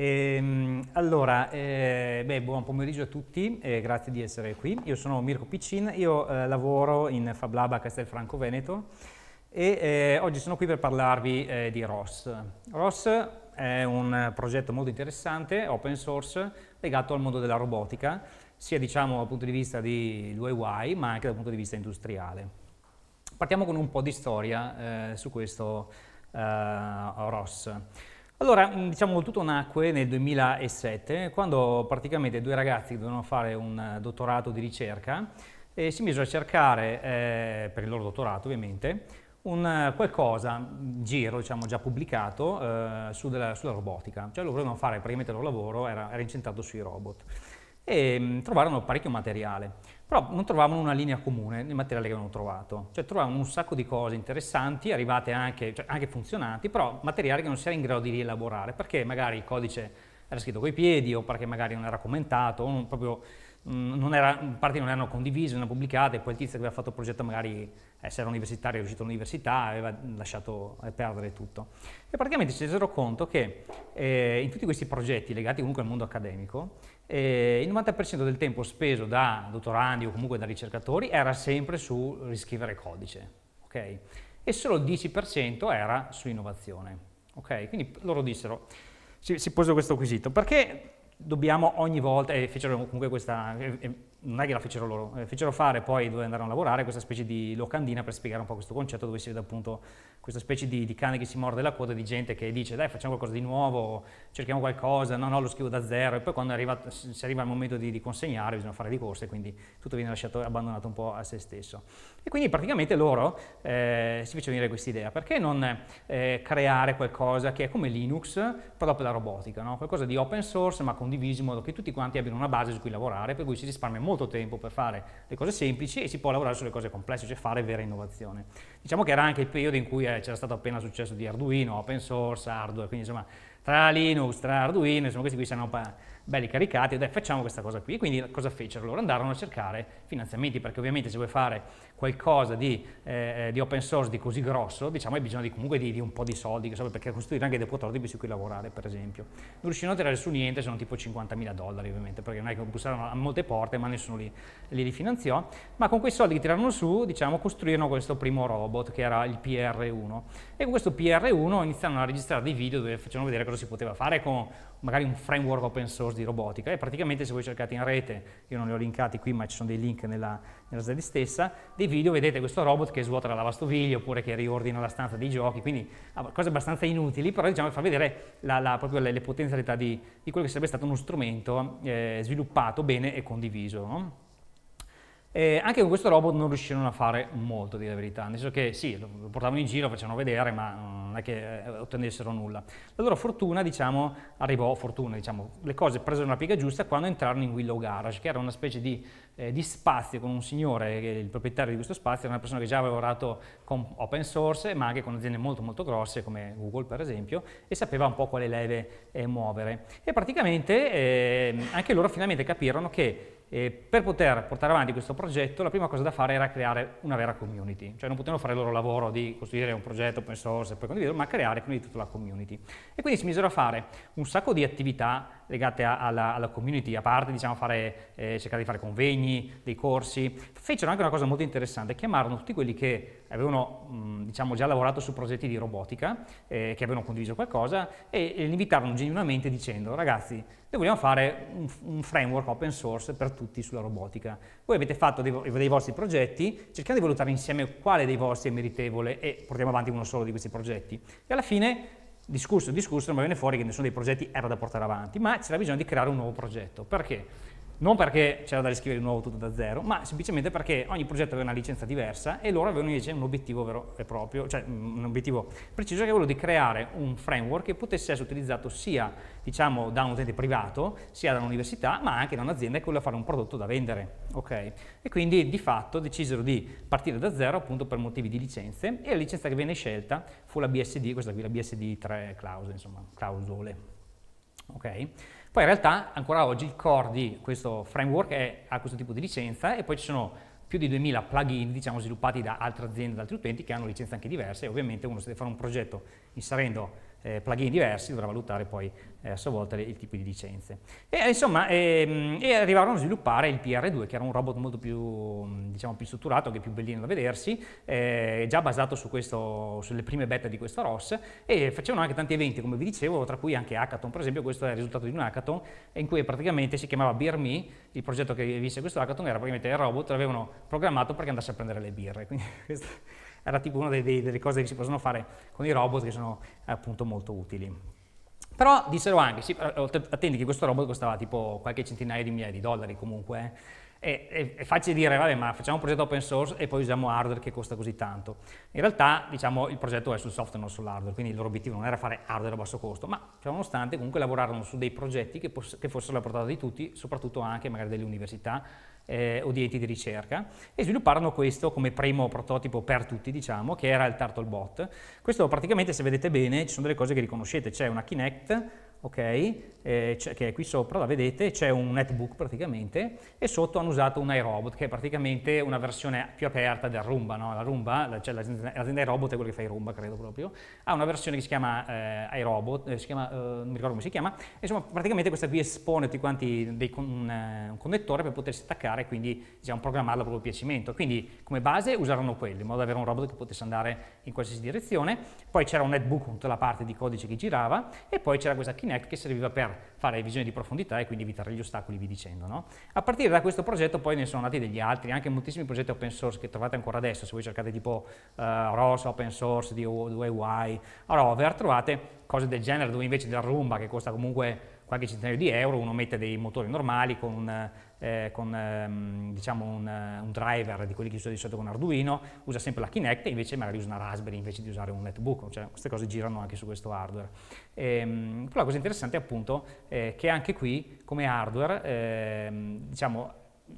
Ehm, allora, eh, beh, buon pomeriggio a tutti, eh, grazie di essere qui. Io sono Mirko Piccin, io eh, lavoro in Fablab a Castelfranco Veneto e eh, oggi sono qui per parlarvi eh, di ROS. ROS è un progetto molto interessante, open source, legato al mondo della robotica, sia diciamo dal punto di vista dell'UI, ma anche dal punto di vista industriale. Partiamo con un po' di storia eh, su questo ROS. Allora, mm, diciamo, tutto nacque nel 2007, quando praticamente due ragazzi che dovevano fare un dottorato di ricerca e eh, si misero a cercare, eh, per il loro dottorato ovviamente, un eh, qualcosa, un giro diciamo, già pubblicato eh, su della, sulla robotica. Cioè loro dovevano fare, praticamente il loro lavoro era, era incentrato sui robot e mh, mm, trovarono parecchio materiale però non trovavano una linea comune nel materiale che avevano trovato. Cioè trovavano un sacco di cose interessanti, arrivate anche, cioè, anche funzionanti, però materiale che non si era in grado di rielaborare, perché magari il codice era scritto coi piedi, o perché magari non era commentato, o non, proprio, mm, non era, parti non erano condivise, non erano pubblicate, poi il tizio che aveva fatto il progetto magari, eh, se era universitario, è uscito all'università, aveva lasciato eh, perdere tutto. E praticamente si resero conto che eh, in tutti questi progetti legati comunque al mondo accademico, eh, il 90% del tempo speso da dottorandi o comunque da ricercatori era sempre su riscrivere codice, okay? E solo il 10% era su innovazione, okay? Quindi loro dissero, si, si pose questo quesito, perché dobbiamo ogni volta, e eh, fecero comunque questa, eh, non è che la fecero loro, eh, fecero fare poi dove andarono a lavorare questa specie di locandina per spiegare un po' questo concetto dove si vede appunto questa specie di, di, cane che si morde la coda di gente che dice dai facciamo qualcosa di nuovo, cerchiamo qualcosa, no no lo scrivo da zero e poi quando arriva, si arriva al momento di, di consegnare bisogna fare di corsa e quindi tutto viene lasciato abbandonato un po' a se stesso. E quindi praticamente loro eh, si fece venire questa idea, perché non eh, creare qualcosa che è come Linux però per la robotica, no? qualcosa di open source ma condiviso in modo che tutti quanti abbiano una base su cui lavorare, per cui si risparmia molto tempo per fare le cose semplici e si può lavorare sulle cose complesse, cioè fare vera innovazione. Diciamo che era anche il periodo in cui eh, c'era stato appena successo di Arduino, open source, hardware, quindi insomma tra Linux, tra Arduino, insomma questi qui siano belli caricati, dai facciamo questa cosa qui. quindi cosa fecero? Loro andarono a cercare finanziamenti, perché ovviamente se vuoi fare qualcosa di, eh, eh di open source di così grosso, diciamo hai bisogno di, comunque di, di, un po' di soldi, insomma, perché costruire anche dei prototipi su cui lavorare, per esempio. Non riuscirono a tirare su niente, sono tipo 50.000 dollari ovviamente, perché non è che bussarono a molte porte, ma nessuno li, li rifinanziò. Ma con quei soldi che tirarono su, diciamo, costruirono questo primo robot, che era il PR1. E con questo PR1 iniziarono a registrare dei video dove facevano vedere cosa si poteva fare con magari un framework open source di robotica e praticamente se voi cercate in rete, io non li ho linkati qui ma ci sono dei link nella, nella slide stessa, dei video vedete questo robot che svuota la lavastoviglie oppure che riordina la stanza dei giochi, quindi ah, cose abbastanza inutili, però diciamo fa vedere la, la, proprio le, le potenzialità di, di, quello che sarebbe stato uno strumento eh, sviluppato bene e condiviso. No? Eh, anche con questo robot non riuscirono a fare molto, di la verità, nel senso che sì, lo portavano in giro, facevano vedere, ma mm, non è che eh, ottenessero nulla. La loro fortuna, diciamo, arrivò, fortuna, diciamo, le cose presero una piega giusta quando entrarono in Willow Garage, che era una specie di, eh, di spazio con un signore, il proprietario di questo spazio, era una persona che già aveva lavorato con open source, ma anche con aziende molto molto grosse, come Google per esempio, e sapeva un po' quale leve eh, muovere. E praticamente ehm, anche loro finalmente capirono che e per poter portare avanti questo progetto la prima cosa da fare era creare una vera community, cioè non potevano fare il loro lavoro di costruire un progetto open source e poi condividerlo, ma creare prima di tutto la community. E quindi si misero a fare un sacco di attività legate alla, alla, community, a parte diciamo fare, eh, cercare di fare convegni, dei corsi, fecero anche una cosa molto interessante, chiamarono tutti quelli che avevano mh, mm, diciamo, già lavorato su progetti di robotica, eh, che avevano condiviso qualcosa, e, e li invitavano genuinamente dicendo ragazzi, noi vogliamo fare un, un, framework open source per tutti sulla robotica. Voi avete fatto dei, dei vostri progetti, cerchiamo di valutare insieme quale dei vostri è meritevole e portiamo avanti uno solo di questi progetti. E alla fine discusso, discusso, non viene fuori che nessuno dei progetti era da portare avanti, ma c'era bisogno di creare un nuovo progetto. Perché? non perché c'era da riscrivere di nuovo tutto da zero, ma semplicemente perché ogni progetto aveva una licenza diversa e loro avevano invece un obiettivo vero e proprio, cioè mm, un obiettivo preciso che è quello di creare un framework che potesse essere utilizzato sia diciamo, da un utente privato, sia da un'università, ma anche da un'azienda che voleva fare un prodotto da vendere. Okay? E quindi di fatto decisero di partire da zero appunto per motivi di licenze e la licenza che venne scelta fu la BSD, questa qui, la BSD 3 clausole, insomma, clausole. Okay? Poi in realtà ancora oggi il core di questo framework è, ha questo tipo di licenza e poi ci sono più di 2000 plugin diciamo, sviluppati da altre aziende, da altri utenti che hanno licenze anche diverse e ovviamente uno se deve fare un progetto inserendo eh, plugin diversi, dovrà valutare poi eh, a sua volta il tipo di licenze. E insomma, ehm, e arrivarono a sviluppare il PR2, che era un robot molto più, mm, diciamo, più strutturato, che più bellino da vedersi, eh, già basato su questo, sulle prime beta di questo ROS, e facevano anche tanti eventi, come vi dicevo, tra cui anche hackathon. Per esempio, questo è il risultato di un hackathon in cui praticamente si chiamava Beer Me, il progetto che vinse questo hackathon era praticamente il robot, l'avevano programmato perché andasse a prendere le birre. Quindi questo era tipo una delle, delle cose che si possono fare con i robot che sono appunto molto utili. Però dissero anche, sì, attendi che questo robot costava tipo qualche centinaia di migliaia di dollari comunque, eh. è, è, facile dire, vabbè, ma facciamo un progetto open source e poi usiamo hardware che costa così tanto. In realtà, diciamo, il progetto è sul software, non sull'hardware, quindi il loro obiettivo non era fare hardware a basso costo, ma ciononostante diciamo, comunque lavorarono su dei progetti che, che fossero la portata di tutti, soprattutto anche magari delle università eh, o di enti di ricerca e svilupparono questo come primo prototipo per tutti, diciamo, che era il Turtlebot. Questo praticamente, se vedete bene, ci sono delle cose che riconoscete, c'è una Kinect, ok? Eh, che è qui sopra, la vedete, c'è un netbook praticamente, e sotto hanno usato un iRobot, che è praticamente una versione più aperta del Roomba, no? La Roomba, la, cioè l'azienda iRobot è quella che fa i Roomba, credo proprio, ha una versione che si chiama eh, iRobot, eh, si chiama, eh, non mi ricordo come si chiama, insomma praticamente questa qui espone tutti quanti dei, con, un, eh, un, connettore per potersi attaccare, e quindi diciamo programmarla a proprio piacimento. Quindi come base usarono quello, in modo da avere un robot che potesse andare in qualsiasi direzione, poi c'era un netbook con tutta la parte di codice che girava, e poi c'era questa kinetica Kinect che serviva per fare revisione di profondità e quindi evitare gli ostacoli vi dicendo. No? A partire da questo progetto poi ne sono nati degli altri, anche moltissimi progetti open source che trovate ancora adesso, se voi cercate tipo uh, eh, ROS open source di DIY, Rover, trovate cose del genere dove invece della Roomba che costa comunque qualche centinaio di euro uno mette dei motori normali con un eh, eh, con ehm, diciamo un, eh, un, driver di quelli che si usa di solito con Arduino, usa sempre la Kinect e invece magari usa una Raspberry invece di usare un netbook, cioè queste cose girano anche su questo hardware. E, ehm, però la cosa interessante è appunto eh, che anche qui come hardware, ehm, diciamo,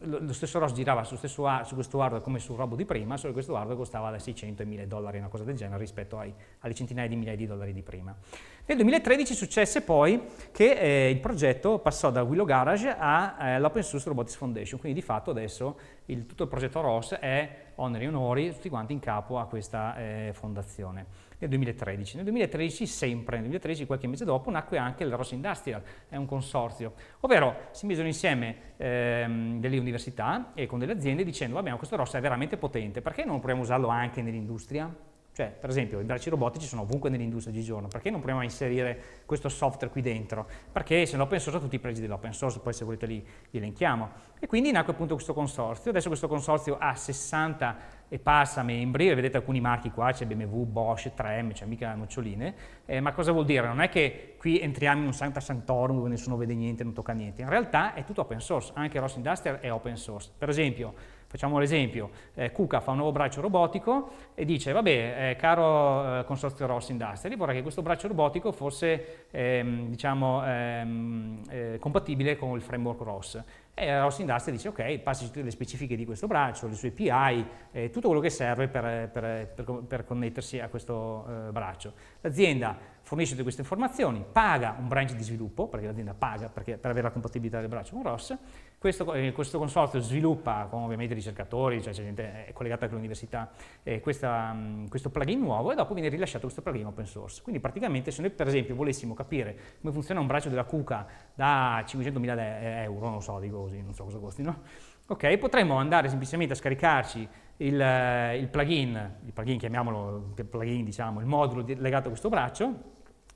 lo stesso ROS girava su, stesso, su, questo hardware come sul robo di prima, solo che questo hardware costava da 600 ai 1000 dollari, una cosa del genere, rispetto ai, alle centinaia di migliaia di dollari di prima. Nel 2013 successe poi che eh, il progetto passò da Willow Garage eh, all'Open Source Robotics Foundation, quindi di fatto adesso il, tutto il progetto ROS è oneri e onori, tutti quanti in capo a questa eh, fondazione. Nel 2013. Nel 2013, sempre nel 2013, qualche mese dopo, nacque anche il ROS Industrial, è un consorzio, ovvero si misero insieme ehm, delle università e con delle aziende dicendo, vabbè, questo ROS è veramente potente, perché non proviamo a usarlo anche nell'industria? Cioè, per esempio, i bracci robotici sono ovunque nell'industria di giorno, perché non proviamo a inserire questo software qui dentro? Perché se l'open source ha tutti i pregi dell'open source, poi se volete li, li elenchiamo. E quindi nacque appunto questo consorzio, adesso questo consorzio ha 60 e passa membri, vedete alcuni marchi qua, c'è BMW, Bosch, 3M, cioè mica noccioline, eh, ma cosa vuol dire? Non è che qui entriamo in un sancta sanctorum dove nessuno vede niente, non tocca niente, in realtà è tutto open source, anche Ross Industrial è open source. Per esempio, Facciamo l'esempio, eh, Cuca fa un nuovo braccio robotico e dice, vabbè, eh, caro eh, Consorzio Ross Industry, vorrei che questo braccio robotico fosse ehm, diciamo, ehm, eh, compatibile con il framework ROS. E Ross Industry dice, ok, passi tutte le specifiche di questo braccio, le sue API, eh, tutto quello che serve per, per, per, per connettersi a questo eh, braccio. L'azienda fornisce tutte queste informazioni, paga un branch di sviluppo, perché l'azienda paga perché, per avere la compatibilità del braccio con ROS, questo, eh, questo consorzio sviluppa con ovviamente ricercatori, cioè c'è gente collegata con l'università, eh, questa, questo plugin nuovo e dopo viene rilasciato questo plugin open source. Quindi praticamente se noi per esempio volessimo capire come funziona un braccio della Cuca da 500.000 eh, euro, non so, dico così, non so cosa costino, ok, potremmo andare semplicemente a scaricarci il, eh, il, plugin, il plugin chiamiamolo il plugin, diciamo, il modulo di, legato a questo braccio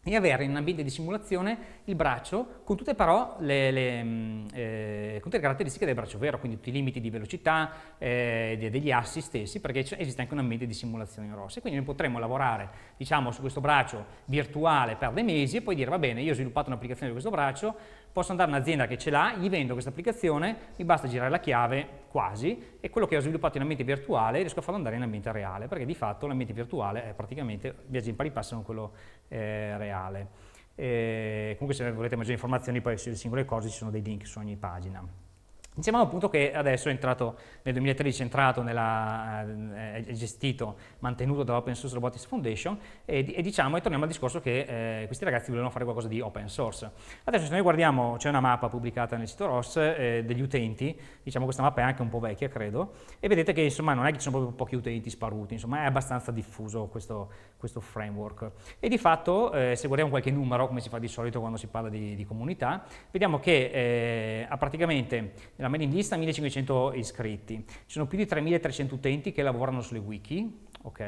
e avere in un ambiente di simulazione il braccio con tutte però le, le, mm, eh, con tutte le caratteristiche del braccio vero, quindi tutti i limiti di velocità, eh, degli assi stessi, perché esiste anche un ambiente di simulazione in ROS. E quindi noi potremmo lavorare diciamo, su questo braccio virtuale per dei mesi e poi dire va bene, io ho sviluppato un'applicazione di questo braccio, Posso andare a un'azienda che ce l'ha, gli vendo questa applicazione, mi basta girare la chiave quasi e quello che ho sviluppato in ambiente virtuale riesco a farlo andare in ambiente reale, perché di fatto l'ambiente virtuale è praticamente viaggia in pari passo con quello eh, reale. E eh, comunque se volete maggiori informazioni poi sulle singole cose ci sono dei link su ogni pagina. Siamo al punto che adesso è entrato, nel 2013 è entrato, nella, eh, è gestito, mantenuto dall'Open Source Robotics Foundation e, e, diciamo, e torniamo al discorso che eh, questi ragazzi volevano fare qualcosa di open source. Adesso se noi guardiamo, c'è una mappa pubblicata nel sito ROS eh, degli utenti, diciamo questa mappa è anche un po' vecchia credo, e vedete che insomma non è che ci sono proprio pochi utenti sparuti, insomma è abbastanza diffuso questo, questo framework. E di fatto eh, se guardiamo qualche numero, come si fa di solito quando si parla di, di comunità, vediamo che eh, ha praticamente la mailing list ha 1500 iscritti, ci sono più di 3300 utenti che lavorano sulle wiki, ok?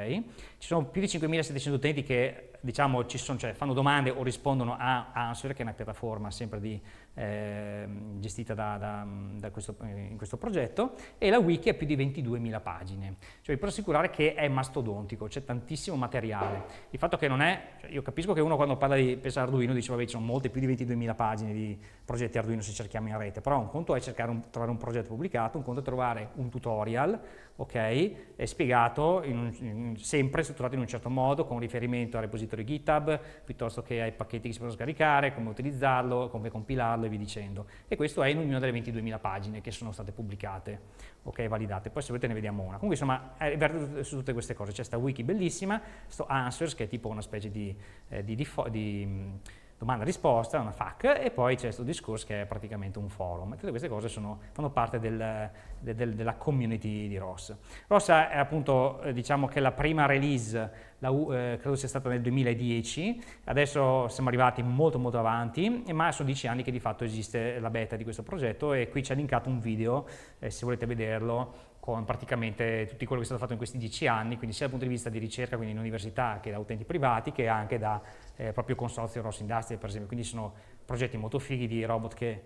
ci sono più di 5700 utenti che diciamo, ci sono, cioè, fanno domande o rispondono a Answer, che è una piattaforma sempre di Ehm, gestita da, da, da questo, in questo progetto, e la wiki ha più di 22.000 pagine, cioè vi posso assicurare che è mastodontico, c'è tantissimo materiale. Il fatto che non è, cioè io capisco che uno quando parla di pensa Arduino dice vabbè ci sono molte più di 22.000 pagine di progetti Arduino se cerchiamo in rete, però un conto è cercare un, trovare un progetto pubblicato, un conto è trovare un tutorial, ok, spiegato in un, in, sempre strutturato in un certo modo con riferimento al repository GitHub, piuttosto che ai pacchetti che si possono scaricare, come utilizzarlo, come compilarlo, stavi dicendo. E questo è in ognuna delle 22.000 pagine che sono state pubblicate, ok, validate. Poi se volete ne vediamo una. Comunque insomma, verde su tutte queste cose. C'è questa wiki bellissima, sto Answers che è tipo una specie di, eh, di, di, di domanda-risposta, una FAQ, e poi c'è questo discorso che è praticamente un forum. Tutte queste cose sono, fanno parte del, del, della community di ROS. ROS è appunto, eh, diciamo che la prima release, la, eh, credo sia stata nel 2010, adesso siamo arrivati molto molto avanti, ma sono dieci anni che di fatto esiste la beta di questo progetto e qui c'è linkato un video, eh, se volete vederlo, con praticamente tutto quello che è stato fatto in questi dieci anni, quindi sia dal punto di vista di ricerca, quindi in università, che da utenti privati, che anche da eh, proprio consorzio Ross Industria, per esempio. Quindi sono progetti molto fighi di robot che,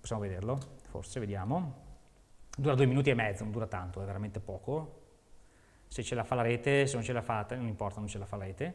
possiamo vederlo, forse, vediamo. Dura due minuti e mezzo, non dura tanto, è veramente poco. Se ce la fa la rete, se non ce la fa, non importa, non ce la fa la rete.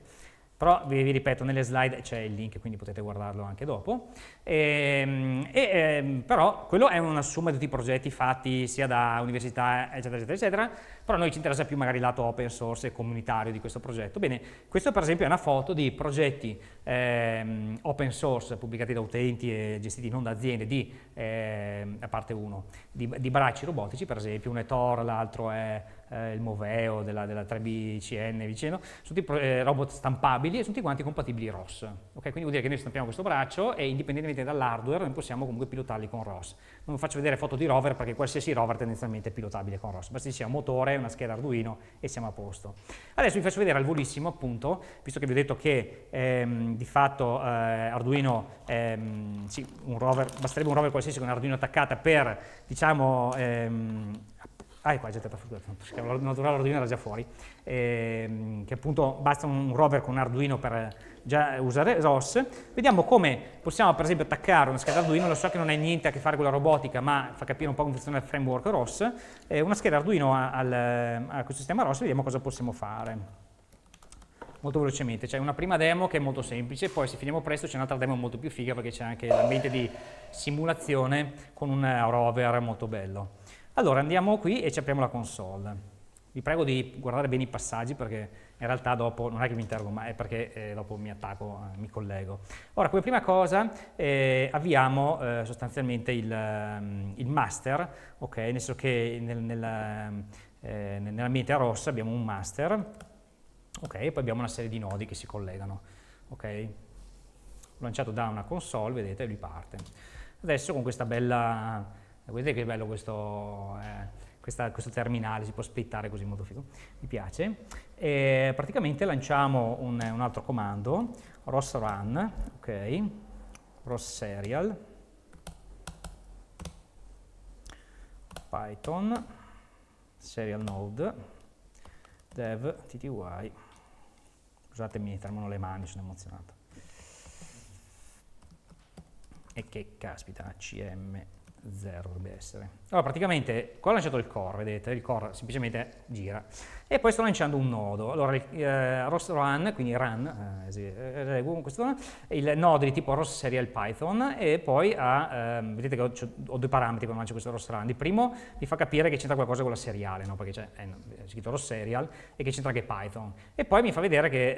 Però vi, vi ripeto, nelle slide c'è il link, quindi potete guardarlo anche dopo. Ehm, e, e, ehm, però quello è una somma di tutti i progetti fatti sia da università, eccetera, eccetera, eccetera. Però a noi ci interessa più magari il lato open source e comunitario di questo progetto. Bene, questo per esempio è una foto di progetti eh, open source pubblicati da utenti e gestiti non da aziende, di, eh, a parte uno, di, di bracci robotici, per esempio, uno è Tor, l'altro è eh, il Moveo, della, della 3BCN, vicino, sono tutti eh, robot stampabili e sono tutti quanti compatibili ROS. Okay? Quindi vuol dire che noi stampiamo questo braccio e indipendentemente dall'hardware noi possiamo comunque pilotarli con ROS. Non vi faccio vedere foto di rover perché qualsiasi rover tendenzialmente è pilotabile con ROS, basta che sia un motore, una scheda Arduino e siamo a posto. Adesso vi faccio vedere al volissimo appunto, visto che vi ho detto che ehm, di fatto eh, Arduino, ehm, sì, un rover, basterebbe un rover qualsiasi con Arduino attaccata per diciamo, ehm, ah è ecco, qua già stata frutta, perché il naturale Arduino era già fuori, ehm, che appunto basta un rover con un Arduino per già usare ROS, vediamo come possiamo per esempio attaccare una scheda Arduino, lo so che non è niente a che fare con la robotica, ma fa capire un po' come funziona il framework ROS, eh, una scheda Arduino al, a questo sistema ROS, vediamo cosa possiamo fare. Molto velocemente, c'è una prima demo che è molto semplice, poi se finiamo presto c'è un'altra demo molto più figa perché c'è anche l'ambiente di simulazione con un eh, rover molto bello. Allora andiamo qui e ci apriamo la console. Vi prego di guardare bene i passaggi perché in realtà dopo non è che mi interrogo, ma è perché eh, dopo mi attacco, eh, mi collego. Ora, come prima cosa eh, avviamo eh, sostanzialmente il, ehm, il master, okay? nel senso che nel, eh, nella, nella meta rossa abbiamo un master, E poi abbiamo una serie di nodi che si collegano. Okay? Lanciato da una console, vedete, lui parte. Adesso con questa bella Vedete che bello questo, eh, questa, questo terminale, si può splittare così in modo figo, mi piace. E praticamente lanciamo un, un altro comando, ROS run, ok, ROS serial, python, serial node, dev tty, scusatemi, mi tremano le mani, sono emozionato. E che caspita, cm 0 dovrebbe essere. Allora praticamente qua ho lanciato il core, vedete, il core semplicemente gira e poi sto lanciando un nodo. Allora eh, ROS run, quindi run, eh, sì, eh, questo, il nodo di tipo ROS serial Python e poi ha, eh, vedete che ho, ho, due parametri quando lancio questo ROS run. Il primo mi fa capire che c'entra qualcosa con la seriale, no? perché c'è eh, scritto ROS serial e che c'entra anche Python. E poi mi fa vedere che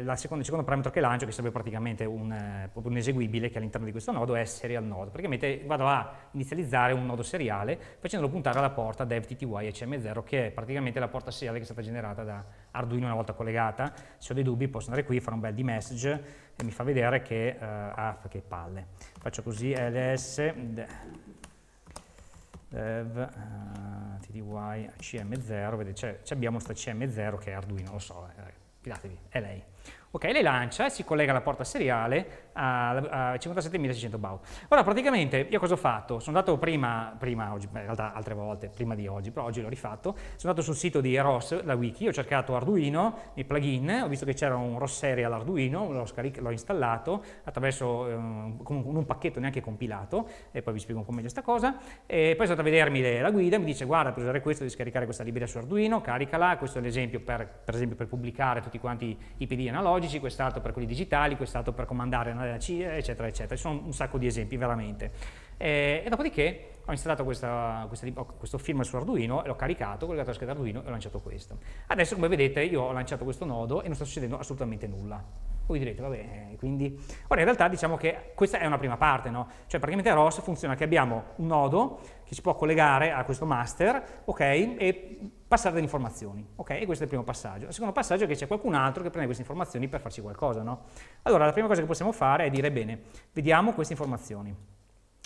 eh, seconda, il secondo parametro che lancio, che sarebbe praticamente un, eh, un eseguibile che all'interno di questo nodo è serial node. Praticamente vado a inizializzare un nodo seriale facendolo puntare alla porta dev TTY HM0 che è praticamente la porta seriale che è stata generata da Arduino una volta collegata. Se ho dei dubbi posso andare qui, fare un bel di message e mi fa vedere che, uh, ah, che palle. Faccio così ls dev uh, eh, tdy cm0, vedete, abbiamo questa cm0 che è Arduino, lo so, eh, fidatevi, è lei. Ok, le lancia e si collega alla porta seriale a, a 57.600 BAU. Ora, praticamente, io cosa ho fatto? Sono andato prima, prima oggi, in realtà altre volte, prima di oggi, però oggi l'ho rifatto, sono andato sul sito di ROS, la wiki, ho cercato Arduino, nei plugin, ho visto che c'era un ROS serial Arduino, l'ho, l'ho installato attraverso eh, con un pacchetto neanche compilato, e poi vi spiego un po' meglio questa cosa, e poi sono andato a vedermi le, la guida, mi dice guarda, per usare questo devi scaricare questa libreria su Arduino, caricala, questo è l'esempio per, per esempio per pubblicare tutti quanti i PD analogici, analogici, quest'altro per quelli digitali, quest'altro per comandare una CIA, eccetera, eccetera. Ci sono un sacco di esempi, veramente. Eh, e dopodiché ho installato questa, questa, questo film su Arduino, l'ho caricato, collegato alla scheda Arduino e ho lanciato questo. Adesso, come vedete, io ho lanciato questo nodo e non sta succedendo assolutamente nulla. Voi direte, vabbè, eh, quindi... Ora, in realtà diciamo che questa è una prima parte, no? Cioè, praticamente ROS funziona che abbiamo un nodo che si può collegare a questo master, ok? E passare delle informazioni, ok? E questo è il primo passaggio. Il secondo passaggio è che c'è qualcun altro che prende queste informazioni per farci qualcosa, no? Allora, la prima cosa che possiamo fare è dire, bene, vediamo queste informazioni.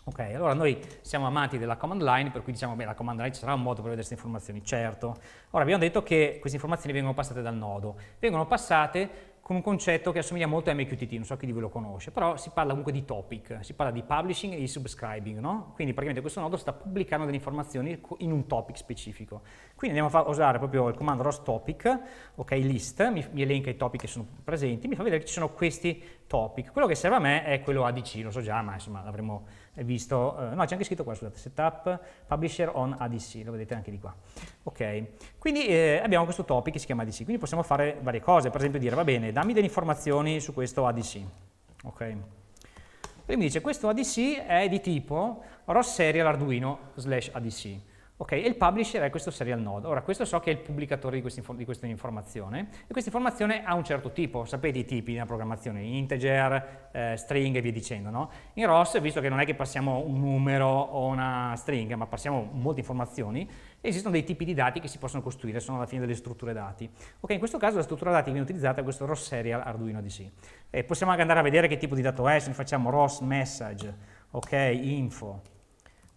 Ok, allora noi siamo amanti della command line, per cui diciamo, beh, la command line ci sarà un modo per vedere queste informazioni, certo. Ora, abbiamo detto che queste informazioni vengono passate dal nodo. Vengono passate con un concetto che assomiglia molto a MQTT, non so chi di voi lo conosce, però si parla comunque di topic, si parla di publishing e di subscribing, no? Quindi praticamente questo nodo sta pubblicando delle informazioni in un topic specifico. Quindi andiamo a usare proprio il comando ROS topic, ok, list, mi, mi elenca i topic che sono presenti, mi fa vedere che ci sono questi topic. Quello che serve a me è quello ADC, lo so già, ma insomma l'avremo visto, eh, no c'è anche scritto qua, scusate, setup publisher on ADC, lo vedete anche di qua. Ok, quindi eh, abbiamo questo topic che si chiama ADC, quindi possiamo fare varie cose, per esempio dire, va bene, dammi delle informazioni su questo ADC, ok? Lui mi dice, questo ADC è di tipo ROS serial arduino slash ADC, Ok, e il publisher è questo serial node. Ora, questo so che è il pubblicatore di, di questa informazione, e questa informazione ha un certo tipo, sapete i tipi nella programmazione, integer, eh, string e via dicendo, no? In ROS, visto che non è che passiamo un numero o una stringa, ma passiamo molte informazioni, esistono dei tipi di dati che si possono costruire, sono alla fine delle strutture dati. Ok, in questo caso la struttura dati viene utilizzata è questo ROS serial Arduino DC. E possiamo anche andare a vedere che tipo di dato è, se ne facciamo ROS message, ok, info,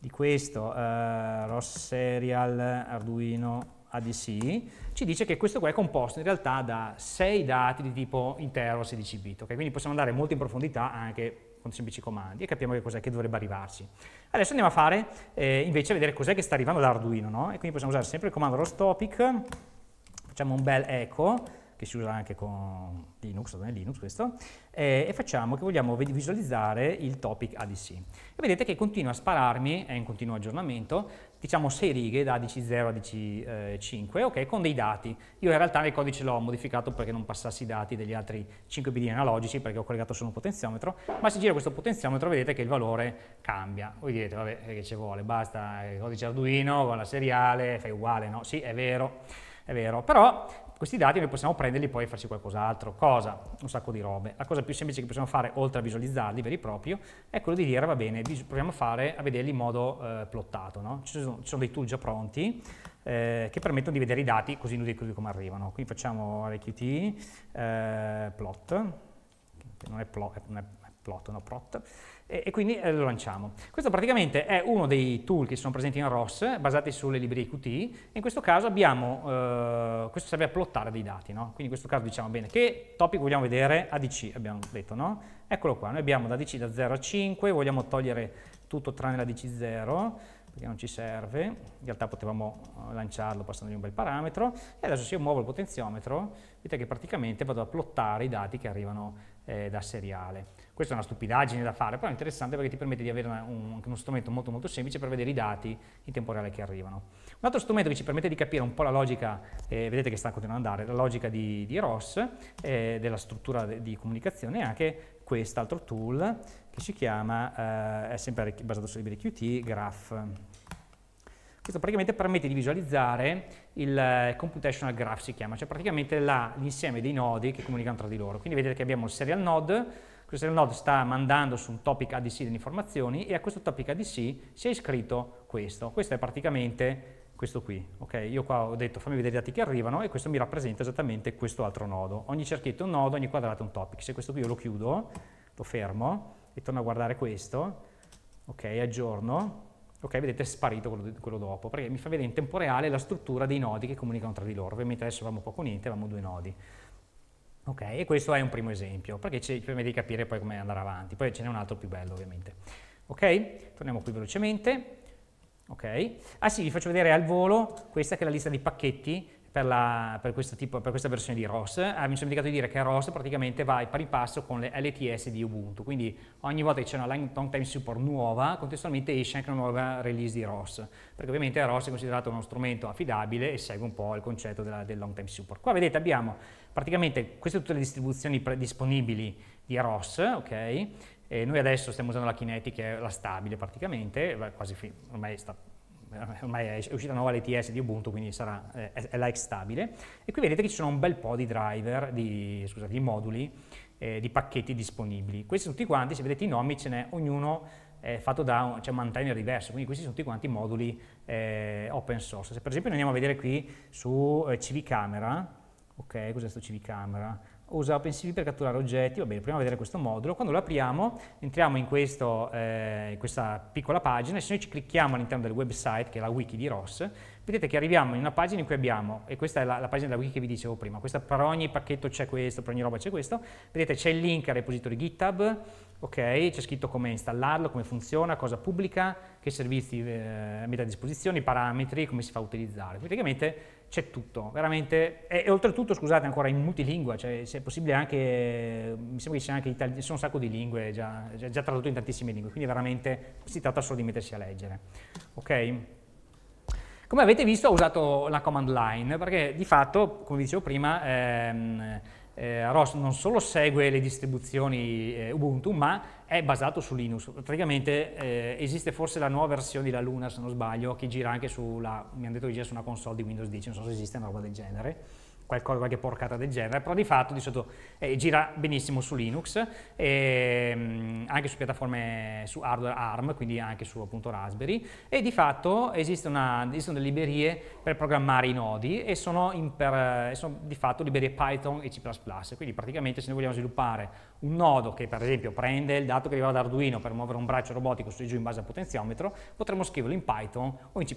di questo eh, Rosserial Arduino ADC, ci dice che questo qua è composto in realtà da 6 dati di tipo intero 16 bit, okay? quindi possiamo andare molto in profondità anche con semplici comandi e capiamo che cos'è che dovrebbe arrivarci. Adesso andiamo a fare eh, invece a vedere cos'è che sta arrivando da Arduino, no? e quindi possiamo usare sempre il comando rostopic, facciamo un bel eco, che si usa anche con Linux, non è Linux questo, eh, e facciamo che vogliamo visualizzare il topic ADC. E vedete che continua a spararmi, è in continuo aggiornamento, diciamo 6 righe da ADC0 a ADC5, eh, ok, con dei dati. Io in realtà nel codice l'ho modificato perché non passassi i dati degli altri 5 bidini analogici perché ho collegato solo un potenziometro, ma se giro questo potenziometro vedete che il valore cambia. Voi direte, vabbè, eh, che ci vuole, basta, eh, il codice Arduino con la seriale, fai uguale, no? Sì, è vero è vero, però questi dati noi possiamo prenderli poi e farci qualcos'altro. Cosa? Un sacco di robe. La cosa più semplice che possiamo fare, oltre a visualizzarli veri e propri, è quello di dire, va bene, proviamo a, fare, a vederli in modo eh, plottato. No? Ci, sono, ci, sono, dei tool già pronti eh, che permettono di vedere i dati così inutili come arrivano. Quindi facciamo RQT, eh, plot, non è, plot, eh, non è plot, no, prot, e, e quindi eh, lo lanciamo. Questo praticamente è uno dei tool che sono presenti in ROS, basati sulle librerie Qt, in questo caso abbiamo, eh, questo serve a plottare dei dati, no? quindi in questo caso diciamo bene che topic vogliamo vedere ADC, abbiamo detto, no? Eccolo qua, noi abbiamo da ADC da 0 a 5, vogliamo togliere tutto tranne l'ADC 0, perché non ci serve, in realtà potevamo eh, lanciarlo passandogli un bel parametro, e adesso se io muovo il potenziometro, vedete che praticamente vado a plottare i dati che arrivano eh, da seriale. Questa è una stupidaggine da fare, però è interessante perché ti permette di avere un, uno strumento molto molto semplice per vedere i dati in tempo reale che arrivano. Un altro strumento che ci permette di capire un po' la logica, eh, vedete che sta continuando ad andare, la logica di, di ROS, eh, della struttura di comunicazione, è anche quest'altro tool che si chiama, eh, è sempre basato su libri QT, Graph. Questo praticamente permette di visualizzare il eh, computational graph, si chiama, cioè praticamente l'insieme dei nodi che comunicano tra di loro. Quindi vedete che abbiamo il serial node, questo serial node sta mandando su un topic ADC delle informazioni e a questo topic ADC si è iscritto questo. Questo è praticamente questo qui, ok? Io qua ho detto fammi vedere i dati che arrivano e questo mi rappresenta esattamente questo altro nodo. Ogni cerchietto è un nodo, ogni quadrato è un topic. Se questo qui io lo chiudo, lo fermo e torno a guardare questo, ok, aggiorno, ok, vedete è sparito quello, quello, dopo, perché mi fa vedere in tempo reale la struttura dei nodi che comunicano tra di loro, ovviamente adesso avevamo poco niente, avevamo due nodi. Ok, e questo è un primo esempio, perché ci permette di capire poi come andare avanti, poi ce n'è un altro più bello ovviamente. Ok, torniamo qui velocemente. Ok, ah sì, vi faccio vedere al volo, questa che è la lista di pacchetti, per, la, per, tipo, per, questa versione di ROS. Ah, eh, mi sono dimenticato di dire che ROS praticamente va in pari passo con le LTS di Ubuntu, quindi ogni volta che c'è una long time support nuova, contestualmente esce anche una nuova release di ROS, perché ovviamente ROS è considerato uno strumento affidabile e segue un po' il concetto della, del long time support. Qua vedete abbiamo praticamente queste tutte le distribuzioni disponibili di ROS, ok? E noi adesso stiamo usando la Kinetic, che è la stabile praticamente, quasi ormai sta eh, ormai è uscita la nuova LTS di Ubuntu, quindi sarà, eh, è, è like stabile. E qui vedete che ci sono un bel po' di driver, di, scusate, di moduli, eh, di pacchetti disponibili. Questi sono tutti quanti, se vedete i nomi, ce n'è ognuno eh, fatto da cioè maintainer diverso, quindi questi sono tutti quanti moduli eh, open source. Se per esempio noi andiamo a vedere qui su eh, CV Camera, ok, cos'è questo CV Camera? usato OpenCV per catturare oggetti, va bene, proviamo a vedere questo modulo, quando lo apriamo entriamo in, questo, eh, in questa piccola pagina e se noi ci clicchiamo all'interno del website, che è la wiki di Ross, vedete che arriviamo in una pagina in cui abbiamo, e questa è la, la pagina della wiki che vi dicevo prima, questa, per ogni pacchetto c'è questo, per ogni roba c'è questo, vedete c'è il link al repository GitHub, ok, c'è scritto come installarlo, come funziona, cosa pubblica, che servizi eh, mette a disposizione, i parametri, come si fa a utilizzare, praticamente c'è tutto, veramente, e, e, oltretutto, scusate, ancora in multilingua, cioè se è possibile anche, mi sembra che ci sia anche ci sono un sacco di lingue, già, già, già tradotto in tantissime lingue, quindi veramente si tratta solo di mettersi a leggere, ok? Come avete visto ho usato la command line, perché di fatto, come vi dicevo prima, ehm, eh, ROS non solo segue le distribuzioni eh, Ubuntu, ma è basato su Linux. Praticamente eh, esiste forse la nuova versione della Luna, se non sbaglio, che gira anche sulla, mi hanno detto che gira su una console di Windows 10, non so se esiste una roba del genere qualcosa, qualche porcata del genere, però di fatto di solito eh, gira benissimo su Linux, e, ehm, anche su piattaforme su hardware ARM, quindi anche su appunto Raspberry, e di fatto esiste una, esistono delle librerie per programmare i nodi e sono, per, sono di fatto librerie Python e C++, quindi praticamente se noi vogliamo sviluppare un nodo che per esempio prende il dato che arriva da Arduino per muovere un braccio robotico su e giù in base al potenziometro, potremmo scriverlo in Python o in C++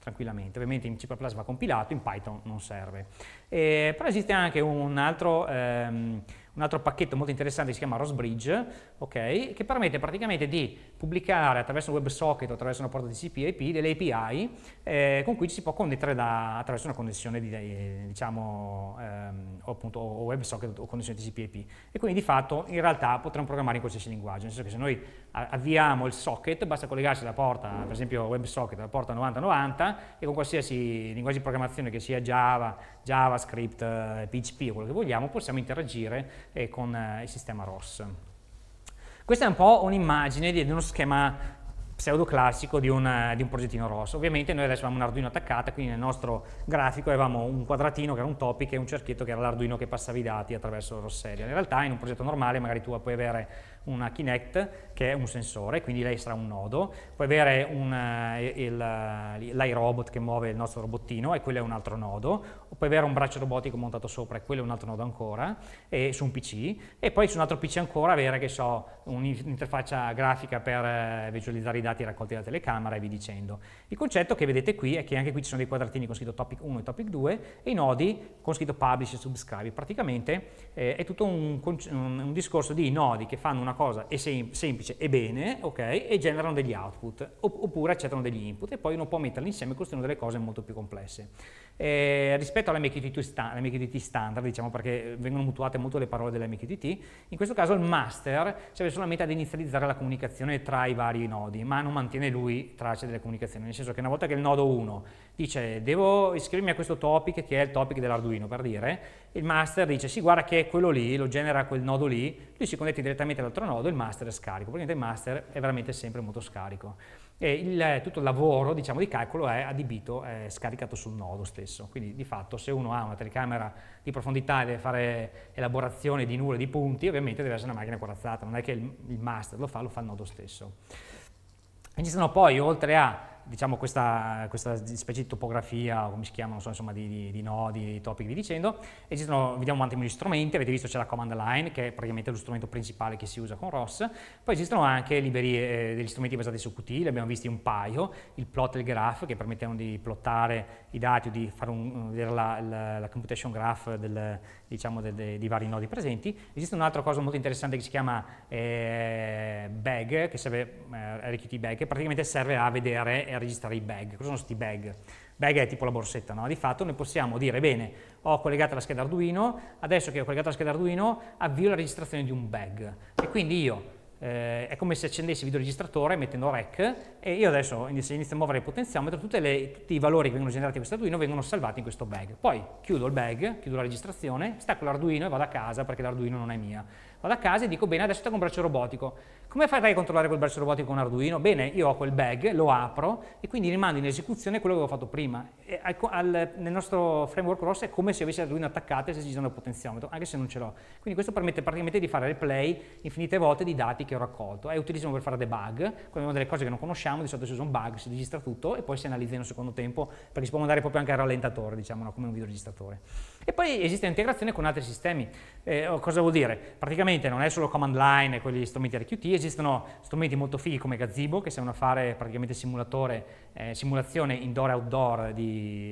tranquillamente. Ovviamente in C++ va compilato, in Python non serve. Eh, però esiste anche un altro... Ehm, un altro pacchetto molto interessante si chiama Rosebridge, okay, che permette praticamente di pubblicare attraverso un WebSocket o attraverso una porta TCP/IP delle API eh, con cui ci si può connettere da, attraverso una connessione di, eh, diciamo, ehm, o, appunto, o WebSocket o connessione TCP/IP. E quindi di fatto in realtà potremmo programmare in qualsiasi linguaggio, nel senso che se noi avviamo il socket, basta collegarsi alla porta, per esempio WebSocket, alla porta 9090 e con qualsiasi linguaggio di programmazione che sia Java, JavaScript, PHP eh, o quello che vogliamo, possiamo interagire e con eh, il sistema ROS. Questa è un po' un'immagine di, di uno schema pseudo classico di un, eh, di un, progettino ROS. Ovviamente noi adesso avevamo un Arduino attaccato, quindi nel nostro grafico avevamo un quadratino che era un topic e un cerchietto che era l'Arduino che passava i dati attraverso Rosseria. In realtà in un progetto normale magari tu puoi avere una Kinect che è un sensore, quindi lei sarà un nodo, puoi avere eh, eh, l'iRobot che muove il nostro robottino e quello è un altro nodo, puoi avere un braccio robotico montato sopra e quello è un altro nodo ancora, e, su un PC, e poi su un altro PC ancora avere, che so, un'interfaccia grafica per eh, visualizzare i dati raccolti dalla telecamera e vi dicendo. Il concetto che vedete qui è che anche qui ci sono dei quadratini con scritto topic 1 e topic 2 e i nodi con scritto publish e subscribe, praticamente eh, è tutto un, un, un discorso di nodi che fanno una cosa semplice, semplice e bene, ok, e generano degli output, oppure accettano degli input, e poi uno può metterli insieme e costruire delle cose molto più complesse. Eh, rispetto alle MQTT, sta standard, diciamo perché vengono mutuate molto le parole delle MQTT, in questo caso il master serve solamente ad inizializzare la comunicazione tra i vari nodi, ma non mantiene lui traccia delle comunicazioni, nel senso che una volta che il nodo 1 dice devo iscrivermi a questo topic che è il topic dell'Arduino per dire, il master dice sì guarda che è quello lì, lo genera quel nodo lì, lui si connette direttamente all'altro nodo, e il master è scarico, componente master è veramente sempre molto scarico. E il, eh, tutto il lavoro diciamo, di calcolo è adibito, è scaricato sul nodo stesso. Quindi di fatto se uno ha una telecamera di profondità e deve fare elaborazione di nulla, di punti, ovviamente deve essere una macchina corazzata, non è che il, il master lo fa, lo fa il nodo stesso. Esistono poi, oltre a diciamo, questa, questa, specie di topografia, come si chiama, non so, insomma, di, di, di, nodi, di topic, vi dicendo. Esistono, vediamo un attimo gli strumenti, avete visto c'è la command line, che è praticamente lo strumento principale che si usa con ROS, poi esistono anche librerie, eh, degli strumenti basati su Qt, ne abbiamo visti un paio, il plot e il graph, che permettono di plottare i dati o di fare un, vedere la, la, la computation graph del, diciamo, de, de, di vari nodi presenti. Esiste un'altra cosa molto interessante che si chiama eh, bag, che serve, eh, RQT bag, che praticamente serve a vedere e a registrare i bag. Cosa sono questi bag? Bag è tipo la borsetta, no? Di fatto noi possiamo dire, bene, ho collegato la scheda Arduino, adesso che ho collegato la scheda Arduino avvio la registrazione di un bag. E quindi io eh, è come se accendessi il videoregistratore mettendo rec e io adesso inizio, inizio a muovere il potenziometro, le, tutti i valori che vengono generati in questo arduino vengono salvati in questo bag. Poi chiudo il bag, chiudo la registrazione, stacco l'arduino e vado a casa perché l'arduino non è mia. Vado a casa e dico, bene, adesso tengo un braccio robotico. Come farai a controllare quel braccio robotico con un Arduino? Bene, io ho quel bag, lo apro e quindi rimando in esecuzione quello che avevo fatto prima. Al, al, nel nostro framework ROS è come se avessi Arduino attaccato e se ci sono il potenziometro, anche se non ce l'ho. Quindi questo permette praticamente di fare replay infinite volte di dati che ho raccolto. È utilissimo per fare debug, quando abbiamo delle cose che non conosciamo, di solito si usa un bug, si registra tutto e poi si analizza in un secondo tempo, perché si può mandare proprio anche al rallentatore, diciamo, no? come un videoregistratore. E poi esiste integrazione con altri sistemi. Eh, cosa vuol dire? Praticamente ovviamente non è solo command line e quegli strumenti RQT, esistono strumenti molto fighi come Gazebo, che servono a fare praticamente simulatore eh, simulazione indoor-outdoor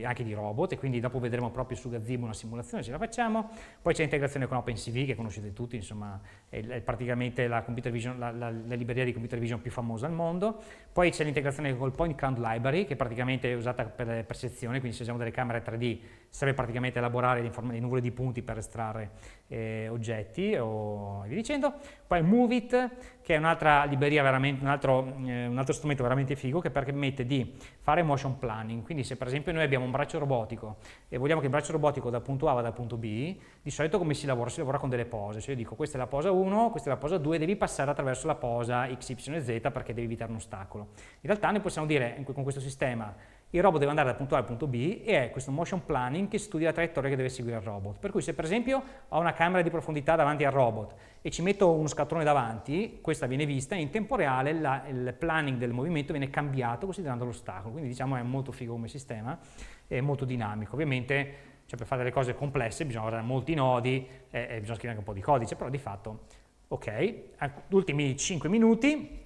anche di robot e quindi dopo vedremo proprio su Gazebo una simulazione ce la facciamo. Poi c'è integrazione con OpenCV che conoscete tutti, insomma è, è praticamente la, vision, la, la, la, libreria di computer vision più famosa al mondo. Poi c'è l'integrazione col Point Count Library che praticamente è usata per, per sezione, quindi se usiamo delle camere 3D serve praticamente elaborare le nuvole di punti per estrarre eh, oggetti o via dicendo. Poi Move che è un'altra libreria, veramente, un, altro, eh, un altro strumento veramente figo che permette di fare motion planning. Quindi se per esempio noi abbiamo un braccio robotico e vogliamo che il braccio robotico dal punto A vada da punto B, di solito come si lavora? Si lavora con delle pose, cioè io dico questa è la posa 1, questa è la posa 2, devi passare attraverso la posa X, Y, Z perché devi evitare un ostacolo. In realtà noi possiamo dire con questo sistema il robot deve andare dal punto A al punto B e è questo motion planning che studia la traiettoria che deve seguire il robot. Per cui se per esempio ho una camera di profondità davanti al robot e ci metto uno scattrone davanti, questa viene vista e in tempo reale la, il planning del movimento viene cambiato considerando l'ostacolo, quindi diciamo è molto figo come sistema, è molto dinamico. Ovviamente cioè, per fare delle cose complesse bisogna guardare molti nodi e, e bisogna scrivere anche un po' di codice, però di fatto ok. ultimi 5 minuti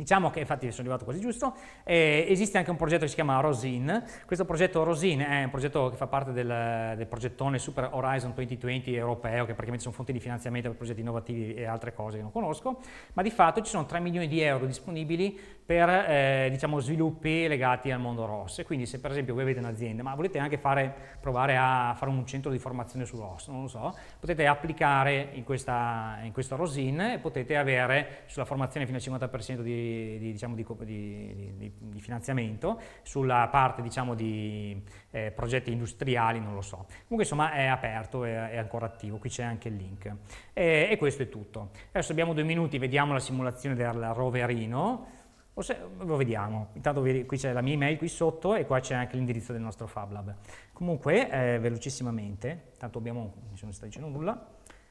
Diciamo che, infatti sono arrivato quasi giusto, eh, esiste anche un progetto che si chiama Rosin, questo progetto Rosin è un progetto che fa parte del, del progettone Super Horizon 2020 europeo, che praticamente sono fonti di finanziamento per progetti innovativi e altre cose che non conosco, ma di fatto ci sono 3 milioni di euro disponibili per eh, diciamo, sviluppi legati al mondo ROS. quindi se per esempio voi avete un'azienda, ma volete anche fare, provare a fare un centro di formazione su ROS, non lo so, potete applicare in, questa, in questo Rosin e potete avere sulla formazione fino al 50% di Diciamo, di, di, diciamo, di, finanziamento, sulla parte diciamo, di eh, progetti industriali, non lo so. Comunque insomma è aperto, è, è ancora attivo, qui c'è anche il link. E, e questo è tutto. Adesso abbiamo due minuti, vediamo la simulazione del roverino. Se, lo vediamo, intanto qui c'è la mia email qui sotto e qua c'è anche l'indirizzo del nostro Fab Lab. Comunque, eh, velocissimamente, tanto abbiamo, non sta dicendo nulla,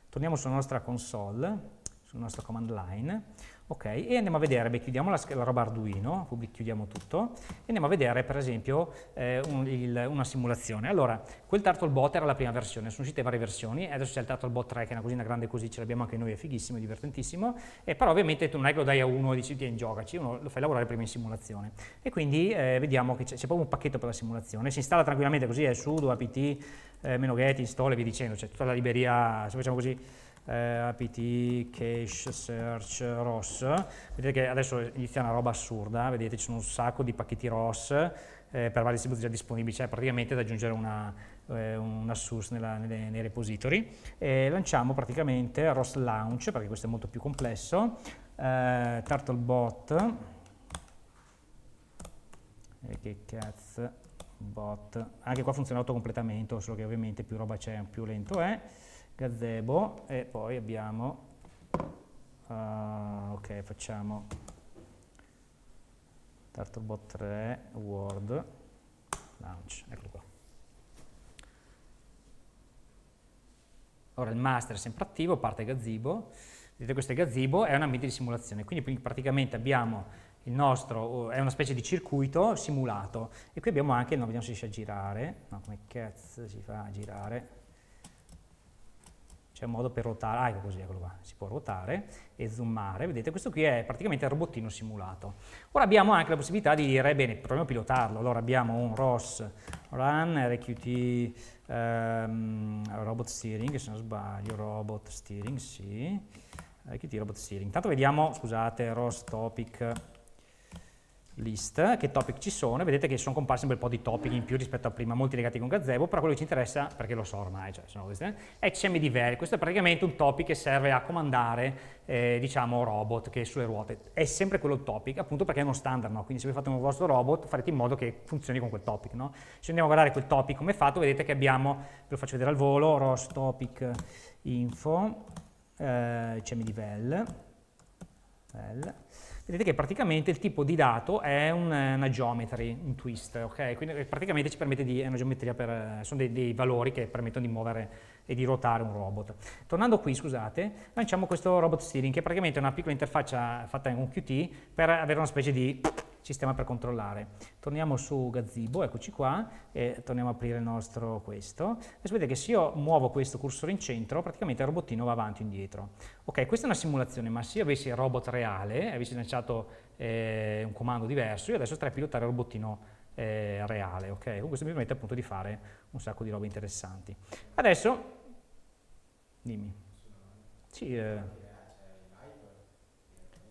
torniamo sulla nostra console, sulla nostra command line, Ok, e andiamo a vedere, beh, chiudiamo la, la roba Arduino, chiudiamo tutto, e andiamo a vedere per esempio eh, un, il, una simulazione. Allora, quel TurtleBot era la prima versione, sono uscite varie versioni, adesso c'è il TurtleBot 3 che è una cosina grande così, ce l'abbiamo anche noi, è fighissimo, è divertentissimo, e però ovviamente tu non è che lo dai a uno e dici ti ingiocaci, uno lo fai lavorare prima in simulazione. E quindi eh, vediamo che c'è proprio un pacchetto per la simulazione, si installa tranquillamente così, è sudo, apt, eh, meno get, install e via dicendo, c'è tutta la libreria, se facciamo così, eh, apt cache search ROS vedete che adesso inizia una roba assurda vedete ci sono un sacco di pacchetti ROS eh, per vari distribuzioni già disponibili cioè praticamente da aggiungere una, eh, una source nella, nei, nei, repository e lanciamo praticamente ROS launch perché questo è molto più complesso eh, turtlebot e che cazzo bot anche qua funziona autocompletamento solo che ovviamente più roba c'è più lento è gazebo e poi abbiamo, uh, ok facciamo TurtleBot 3 Word Launch, eccolo qua. Ora il master è sempre attivo, parte gazebo, vedete questo è gazebo, è un ambiente di simulazione, quindi praticamente abbiamo il nostro, oh, è una specie di circuito simulato e qui abbiamo anche, no, vediamo se riesce a girare, no, come cazzo si fa a girare, c'è un modo per ruotare, ah ecco così, eccolo qua, si può ruotare e zoomare, vedete questo qui è praticamente il robottino simulato. Ora abbiamo anche la possibilità di dire, eh, bene, proviamo a pilotarlo, allora abbiamo un ROS run RQT ehm, robot steering, se non sbaglio, robot steering, sì, RQT robot steering. Intanto vediamo, scusate, ROS topic list, che topic ci sono, vedete che sono comparsi un bel po' di topic in più rispetto a prima, molti legati con Gazebo, però quello che ci interessa, perché lo so ormai, cioè, sono queste, è CMD questo è praticamente un topic che serve a comandare, eh, diciamo, robot che è sulle ruote, è sempre quello il topic, appunto perché è uno standard, no? quindi se voi fate un vostro robot farete in modo che funzioni con quel topic, no? se andiamo a guardare quel topic come è fatto, vedete che abbiamo, ve lo faccio vedere al volo, ROS topic info, eh, CMD Vel, vedete che praticamente il tipo di dato è un, eh, una geometry, un twist, ok? Quindi eh, praticamente ci permette di, è una geometria per, eh, sono dei, dei valori che permettono di muovere e di ruotare un robot. Tornando qui, scusate, lanciamo questo robot steering, che è praticamente una piccola interfaccia fatta in un Qt per avere una specie di sistema per controllare. Torniamo su Gazebo, eccoci qua, e torniamo a aprire il nostro questo. Adesso vedete che se io muovo questo cursore in centro, praticamente il robottino va avanti e indietro. Ok, questa è una simulazione, ma se io avessi il robot reale, avessi lanciato eh, un comando diverso, io adesso starei a pilotare il robottino eh, reale, ok? Con questo mi permette appunto di fare un sacco di robe interessanti. Adesso, dimmi. Sì, eh.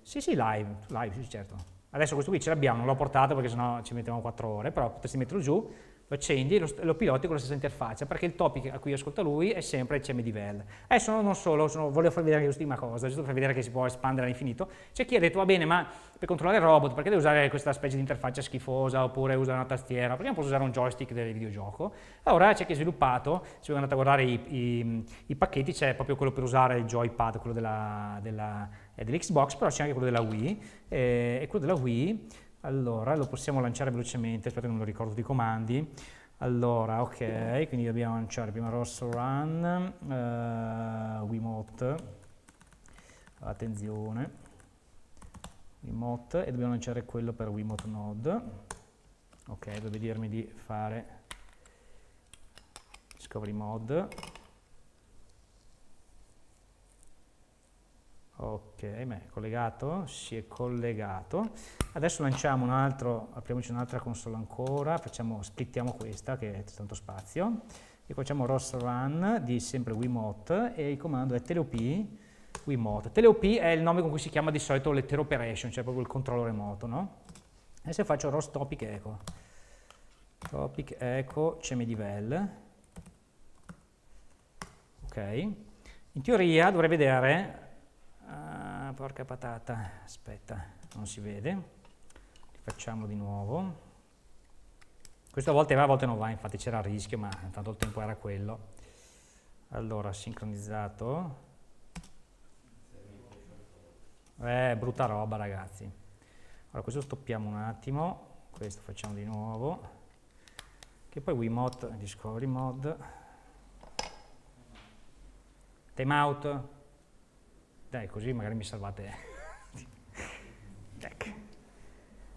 sì, sì, live, live, sì, certo. Adesso questo qui ce l'abbiamo, non l'ho portato perché sennò ci mettiamo 4 ore, però potresti metterlo giù, lo accendi e lo, lo, piloti con la stessa interfaccia, perché il topic a cui ascolta lui è sempre il CMDVL. Adesso non solo, sono, volevo farvi vedere anche l'ultima cosa, giusto per vedere che si può espandere all'infinito. C'è chi ha detto, va bene, ma per controllare il robot, perché devo usare questa specie di interfaccia schifosa, oppure usare una tastiera, perché non posso usare un joystick del videogioco? Allora c'è chi ha sviluppato, se voi andate a guardare i, i, i pacchetti, c'è proprio quello per usare il joypad, quello della, della, eh, dell'Xbox, però c'è anche quello della Wii, eh, e quello della Wii allora, lo possiamo lanciare velocemente, aspetta che non lo ricordo di comandi. Allora, ok, quindi dobbiamo lanciare prima rosso run, uh, Wiimote, attenzione, Wiimote, e dobbiamo lanciare quello per Wiimote Node. Ok, deve dirmi di fare discovery mode Ok, beh, collegato, si è collegato. Adesso lanciamo un altro, apriamoci un'altra console ancora, facciamo, splittiamo questa che è tanto spazio, e facciamo ROS run di sempre Wiimote e il comando è teleop Wiimote. Teleop è il nome con cui si chiama di solito l'header operation, cioè proprio il controllo remoto, no? Adesso faccio ROS topic echo, topic echo cmdvel, ok. In teoria dovrei vedere Ah, porca patata, aspetta, non si vede. Rifacciamo di nuovo. Questa volta va, a volte non va, infatti c'era il rischio, ma intanto il tempo era quello. Allora, sincronizzato. Eh, brutta roba ragazzi. Allora, questo stoppiamo un attimo, questo facciamo di nuovo. Che poi Wiimote, Discovery Mod. Time out. Dai, così magari mi salvate.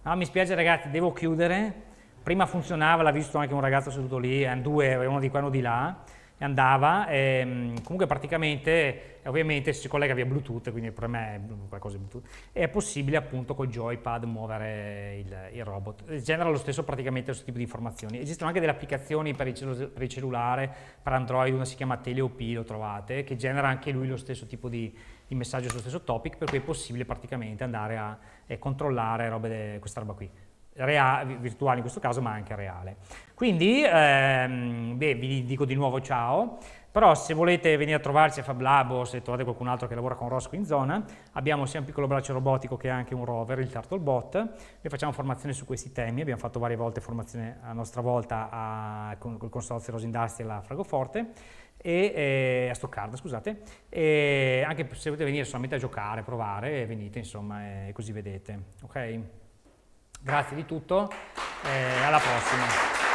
ah, mi spiace ragazzi, devo chiudere. Prima funzionava, l'ha visto anche un ragazzo seduto lì, ehm, due, uno di qua e uno di là, e andava. E, ehm, comunque praticamente, eh, ovviamente si collega via Bluetooth, quindi per me è qualcosa di Bluetooth, è possibile appunto col joypad muovere il, il robot. Genera lo stesso praticamente questo tipo di informazioni. Esistono anche delle applicazioni per il, per il cellulare, per Android, una si chiama TeleOP, lo trovate, che genera anche lui lo stesso tipo di il messaggio sullo stesso topic, per cui è possibile praticamente andare a eh, controllare de, questa roba qui. Reale, virtuale in questo caso, ma anche reale. Quindi ehm, beh, vi dico di nuovo ciao. Però se volete venire a trovarci a Fab Lab o se trovate qualcun altro che lavora con Rosco in zona, abbiamo sia un piccolo braccio robotico che anche un rover, il TurtleBot, noi facciamo formazione su questi temi, abbiamo fatto varie volte formazione a nostra volta a, con, con il consorzio Rosindasti e la Fragoforte, e, eh, a Stoccarda, scusate, e anche se volete venire solamente a giocare, provare, venite insomma e così vedete, ok? Grazie di tutto, eh, alla prossima.